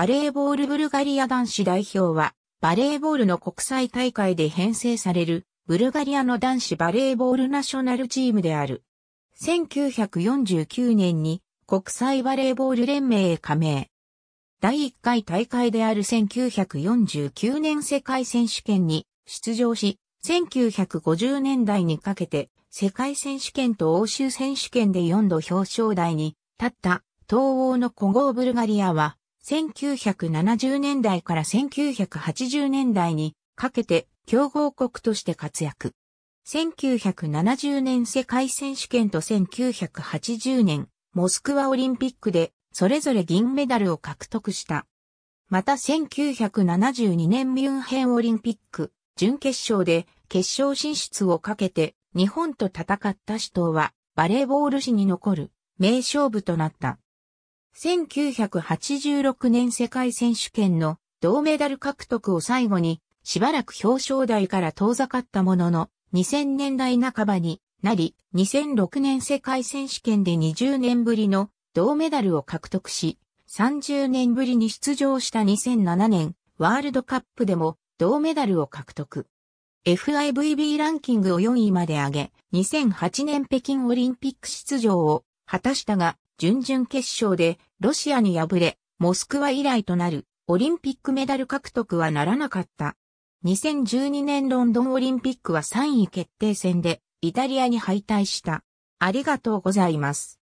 バレーボールブルガリア男子代表は、バレーボールの国際大会で編成される、ブルガリアの男子バレーボールナショナルチームである。1949年に国際バレーボール連盟へ加盟。第1回大会である1949年世界選手権に出場し、1950年代にかけて世界選手権と欧州選手権で4度表彰台に立った東欧の古豪ブルガリアは1970年代から1980年代にかけて競合国として活躍。1970年世界選手権と1980年モスクワオリンピックでそれぞれ銀メダルを獲得した。また1972年ミュンヘンオリンピック準決勝で決勝進出をかけて日本と戦った死闘はバレーボール史に残る名勝負となった。1986年世界選手権の銅メダル獲得を最後に、しばらく表彰台から遠ざかったものの、2000年代半ばになり、2006年世界選手権で20年ぶりの銅メダルを獲得し、30年ぶりに出場した2007年ワールドカップでも銅メダルを獲得。FIVB ランキングを4位まで上げ、2008年北京オリンピック出場を果たしたが、準々決勝でロシアに敗れ、モスクワ以来となるオリンピックメダル獲得はならなかった。2012年ロンドンオリンピックは3位決定戦でイタリアに敗退した。ありがとうございます。